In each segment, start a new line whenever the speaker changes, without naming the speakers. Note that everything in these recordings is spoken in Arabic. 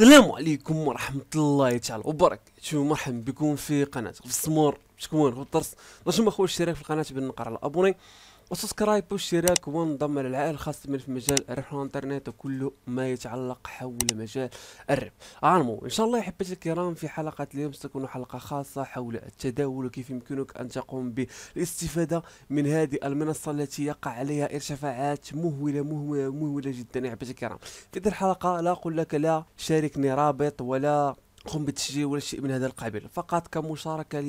السلام عليكم ورحمة الله تعالى وبركاته مرحبا بكم في قناة غفص مور شكون غفص نشوف اخويا الاشتراك في القناة بالنقر على ابوني وسبسكرايب واشتراك وانضم للعائله الخاصة من في مجال الربح الانترنت وكل ما يتعلق حول مجال الربح المهم ان شاء الله يحبك الكرام في حلقة اليوم ستكون حلقة خاصة حول التداول وكيف يمكنك ان تقوم بالاستفادة من هذه المنصة التي يقع عليها ارتفاعات مهولة مهولة مهولة جدا يا حبيبتي الكرام في هذه الحلقة لا اقول لك لا شاركني رابط ولا قم بتسجيل ولا شيء من هذا القبيل فقط كمشاركة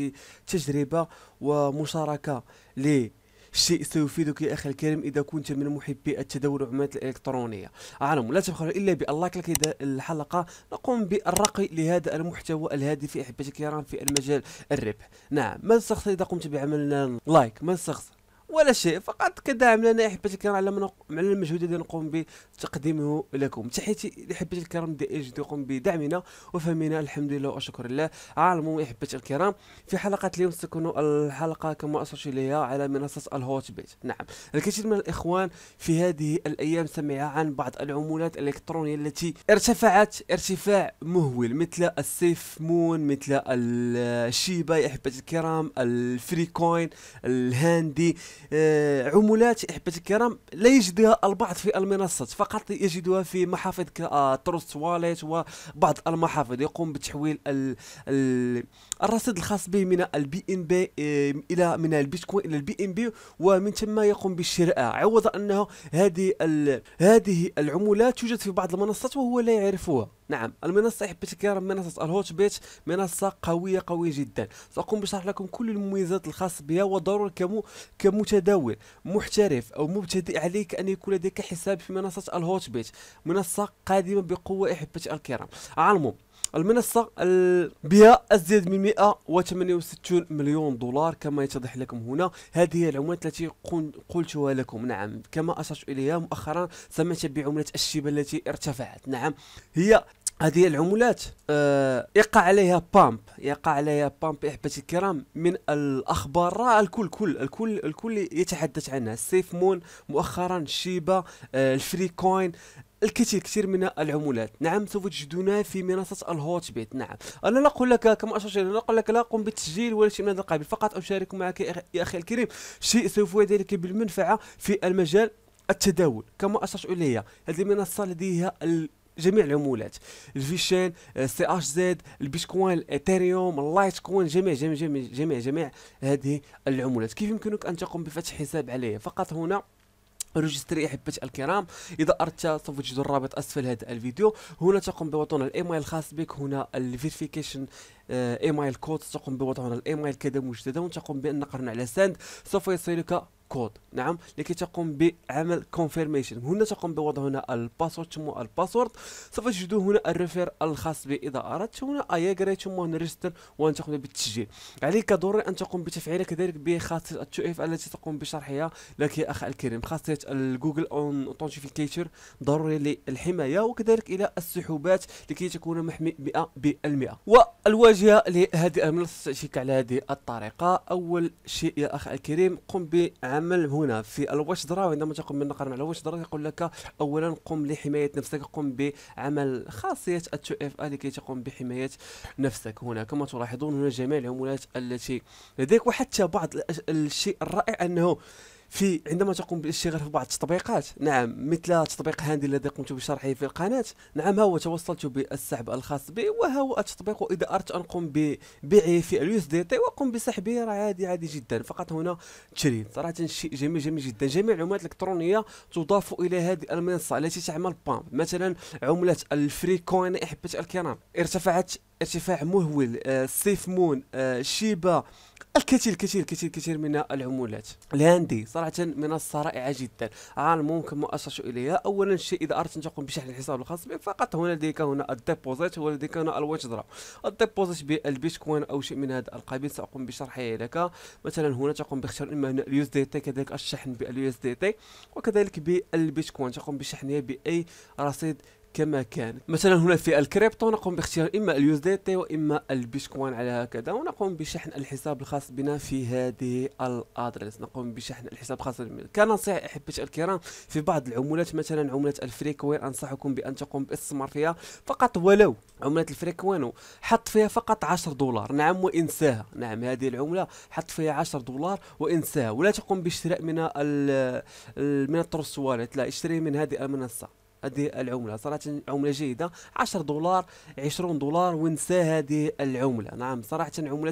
لتجربة ومشاركة لي شيء سيفيدك يا أخي الكريم إذا كنت من محبي التداول العملات الإلكترونية اعلم لا تبخلوا إلا بالله لك إذا الحلقة نقوم بالرقي لهذا المحتوى الهادف أحبتي الكرام في المجال الربح نعم ما الشخص إذا قمت بعمل لايك ما الشخص ولا شيء فقط كدعم لنا يا احبتي الكرام على من المجهود الذي نقوم بتقديمه لكم تحياتي لاحبتي الكرام دائج يقوم بدعمنا وفهمنا الحمد لله وشكر لله على يا احبتي الكرام في حلقه اليوم ستكون الحلقه كما اشرت اليها على منصه الهوت بيت نعم الكثير من الاخوان في هذه الايام سمع عن بعض العمولات الالكترونيه التي ارتفعت ارتفاع مهول مثل السيف مون مثل الشيبا يا احبتي الكرام الفري كوين الهاندي آه، عمولات احبتي الكرام لا يجدها البعض في المنصات فقط يجدها في محافظ كتروست آه، واليت وبعض المحافظ يقوم بتحويل ال ال الرصيد الخاص به من البي ان بي الى من البيتكوين الى البي ان بي ومن ثم يقوم بالشراء عوض انه هذه هذه العمولات توجد في بعض المنصات وهو لا يعرفها نعم المنصه احبتي الكرام منصه الهوت بيت منصه قويه قويه جدا ساقوم بشرح لكم كل المميزات الخاصه بها وضروري كم متداول محترف أو مبتدئ عليك أن يكون لديك حساب في منصة الهوت بيت منصة قادمة بقوة أحبتي الكرام على المهم المنصة بها أزيد من 168 مليون دولار كما يتضح لكم هنا هذه هي العملات التي قلتها لكم نعم كما أشرت إليها مؤخرا سمعت بعملة الشيبة التي ارتفعت نعم هي هذه العمولات آه، يقع عليها بامب يقع عليها بامب احبتي الكرام من الاخبار الكل كل الكل الكل يتحدث عنها سيف مون مؤخرا شيبا آه، الفري كوين الكثير كثير من العمولات نعم سوف تجدونها في منصة الهوت بيت نعم أنا لا أقول لك كما أشرت لا أقول لك لا أقوم بالتسجيل ولا شيء من هذا القبيل فقط أشارك معك يا أخي الكريم شيء سوف يدلك بالمنفعة في المجال التداول كما أشرت إليها هذه المنصة لديها جميع العمولات الفيشين آه، سي اش زد البيتكوين الاثيريوم اللايت كوين جميع جميع جميع جميع, جميع هذه العمولات كيف يمكنك ان تقوم بفتح حساب عليه فقط هنا ريجستري احبتي الكرام اذا اردت سوف تجد الرابط اسفل هذا الفيديو هنا تقوم بوضع الايميل الخاص بك هنا الفيريفيكيشن آه، ايميل كود تقوم بوضع هنا الايميل كذا مجددا وتقوم بان قرن على سند سوف يصلك كود نعم لكي تقوم بعمل كونفيرميشن هنا تقوم بوضع هنا الباسورد ثم الباسورد سوف تجدوا هنا الريفير الخاص به اذا اردت هنا ايجري ثم هنا ريجستر وان تقوم بالتسجيل عليك ضروري ان تقوم بتفعيل كذلك بخاصيه التو اف التي تقوم بشرحها لك يا اخ الكريم خاصيه الجوجل اون اوتنتيفيكيتر ضروري للحمايه وكذلك الى السحوبات لكي تكون محمي 100% والواجهه لهذه المنصه تعطيك على هذه الطريقه اول شيء يا اخ الكريم قم بعمل العمل هنا في الوشدره عندما تقوم بالنقر مع الوشدره يقول لك اولا قم لحمايه نفسك قم بعمل خاصيه التو اف ا آه، لكي تقوم بحمايه نفسك هنا كما تلاحظون هنا جميع العملات التي لديك وحتى بعض الشيء الرائع انه في عندما تقوم بالاشتغال في بعض التطبيقات نعم مثل تطبيق هاندي الذي قمت بشرحه في القناة نعم ها هو توصلت بالسحب الخاص بي وها هو التطبيق إذا أردت أن أقوم ببيعه في اليو اس دي تي وأقوم بسحبه راه عادي عادي جدا فقط هنا تشرين صراحة شيء جميل جميل جدا جميع العملات الإلكترونية تضاف إلى هذه المنصة التي تعمل بام مثلا عملة الفري كوين أحبة الكرام ارتفعت ارتفاع مهول آه، سيف مون آه، شيبا الكثير الكثير الكثير الكثير من العمولات الهندي صراحه منصه رائعه جدا عن ممكن مؤشر اليها اولا شيء اذا اردت ان تقوم بشحن الحساب الخاص بك فقط هنالك هنا الديبوزيت وهنالك هنا الوجدرا الديبوزيت بالبيتكوين او شيء من هذا القبيل ساقوم بشرحه لك مثلا هنا تقوم باختيار اما اليو اس دي تي كذلك الشحن باليو اس دي تي وكذلك بالبيتكوين تقوم بشحنها باي رصيد كما كانت مثلا هنا في الكريبتو نقوم باختيار اما اليوز دي تي واما البيتكوين على هكذا ونقوم بشحن الحساب الخاص بنا في هذه الادرس نقوم بشحن الحساب الخاص بنا كنصيحه احبتي الكرام في بعض العملات مثلا عمله الفريكوين انصحكم بان تقوم بالاستثمار فيها فقط ولو عمله الفريكوين حط فيها فقط 10 دولار نعم وانساها نعم هذه العمله حط فيها 10 دولار وانساها ولا تقوم بالشراء من من الترسوالات لا اشتري من هذه المنصه هذه العمله صراحه عمله جيده 10 دولار 20 دولار ونسى هذه العمله نعم صراحه عمله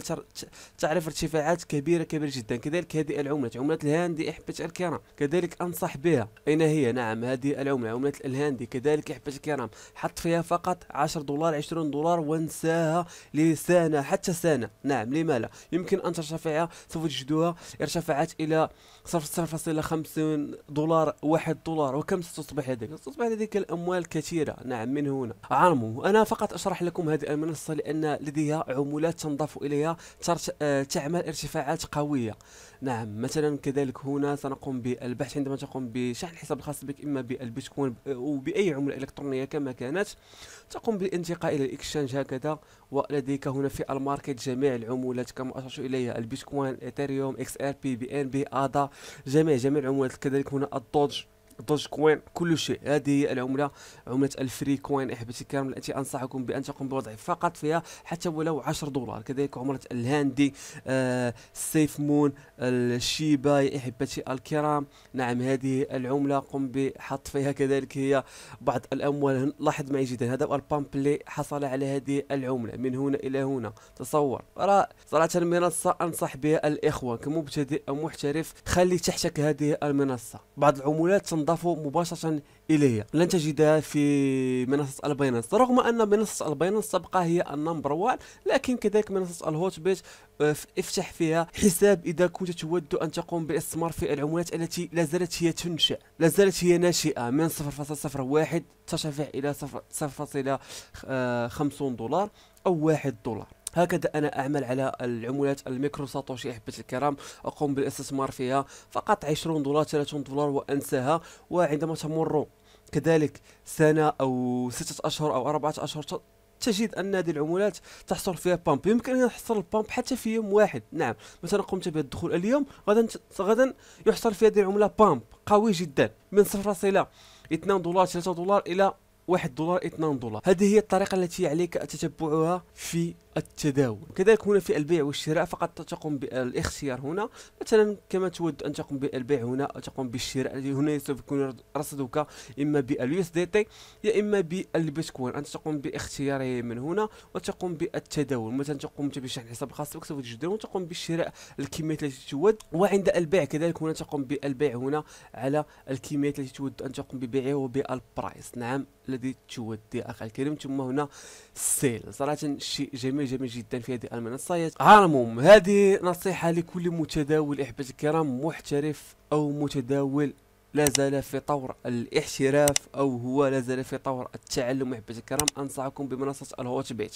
تعرف ارتفاعات كبيره كبيره جدا كذلك هذه العمله عمله الهاندي احبت الكرام كذلك انصح بها اين هي نعم هذه العمله عمله الهاندي كذلك احبت الكرام حط فيها فقط 10 دولار 20 دولار ونساها لسنه حتى سنه نعم لما لا يمكن ان ترتفع سوف تجدوها ارتفعت الى 0.50 دولار 1 دولار وكم ستصبح هذه ستصبح لديك الأموال كثيرة نعم من هنا عالموا أنا فقط أشرح لكم هذه المنصة لأن لديها عمولات تنضاف إليها تعمل ارتفاعات قوية نعم مثلا كذلك هنا سنقوم بالبحث عندما تقوم بشحن حساب الخاص بك إما بالبيتكوين أو بأي عملة إلكترونية كما كانت تقوم بالانتقال إلى الإكشنج هكذا ولديك هنا في الماركت جميع العمولات كما أشرت إليها البيتكوين ايثيريوم إكس آر بي بي إن بي آدا جميع جميع العملات كذلك هنا الدوج دوج كوين كل شيء هذه هي العمله عمله الفري كوين احبتي إيه، كامل التي انصحكم بان تقوم بوضع فقط فيها حتى ولو 10 دولار كذلك عمله الهاندي آه مون الشيبا يا احبتي إيه، الكرام نعم هذه العمله قم بحط فيها كذلك هي بعض الاموال لاحظ معي جدا هذا البامب اللي حصل على هذه العمله من هنا الى هنا تصور راه صراحه المنصه انصح بها الاخوه كمبتدئ او محترف خلي تحتك هذه المنصه بعض العملات تنضاف مباشرة إليها لن تجدها في منصة الباينانس رغم أن منصة الباينانس تبقى هي النمبر وان لكن كذلك منصة الهوت بيت آه، افتح فيها حساب إذا كنت تود أن تقوم بالاستثمار في العملات التي لا زالت هي تنشأ لا زالت هي ناشئة من 0.01 ترتفع إلى 0.50 آه، دولار أو 1 دولار هكذا أنا أعمل على العملات الميكرو ساتوشي أحبتي الكرام أقوم بالاستثمار فيها فقط 20 دولار 30 دولار وأنساها وعندما تمر كذلك سنة أو ستة أشهر أو أربعة أشهر تجد ان هذه العمولات تحصل فيها بامب يمكن ان تحصل البامب حتى في يوم واحد نعم مثلا قمت بالدخول اليوم غدا غدا يحصل في هذه العمله بامب قوي جدا من 0.2 دولار 3 دولار الى 1 دولار 2 دولار هذه هي الطريقه التي عليك تتبعها في التداول كذلك هنا في البيع والشراء فقط تقوم بالاختيار هنا مثلا كما تود ان تقوم بالبيع هنا او تقوم بالشراء هنا سوف يكون رصدك اما باليو اس دي تي يا اما بالبيتكوين انت تقوم باختياره من هنا وتقوم بالتداول مثلا تقوم بشحن حساب خاص بك سوف تجدونه وتقوم بالشراء الكميات التي تود وعند البيع كذلك هنا تقوم بالبيع هنا على الكميات التي تود ان تقوم ببيعها وبالبرايس نعم الذي تود يا اخي الكريم ثم هنا سيل صراحه شيء جميل مهمه جميل جدا في هذه المنصات على العموم هذه نصيحه لكل متداول احبتي الكرام محترف او متداول لا زال في طور الاحتراف او هو لا زال في طور التعلم احبتي الكرام انصحكم بمنصه الهوت بيت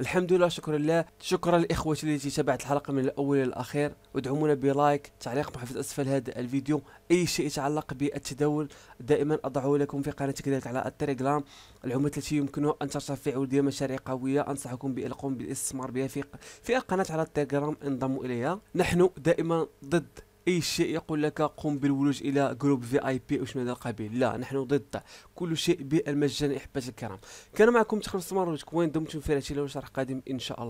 الحمد لله شكرا لله شكرا لاخوتي التي تابعت الحلقه من الاول للاخير ادعمونا بلايك تعليق محفظ اسفل هذا الفيديو اي شيء يتعلق بالتداول دائما اضعه لكم في قناتي كذلك على التليجرام العملات التي يمكنها ان ترتفع ودير مشاريع قويه انصحكم بالقوم بالاستثمار بها في في القناه على التليجرام انضموا اليها نحن دائما ضد اي شيء يقول لك قم بالولوج الى جروب في اي بي او شنو هذا القبيل لا نحن ضد كل شيء بالمجان احبتي الكرام كان معكم تخلص مرة كوين دمتم في هذا الشيء شرح قادم ان شاء الله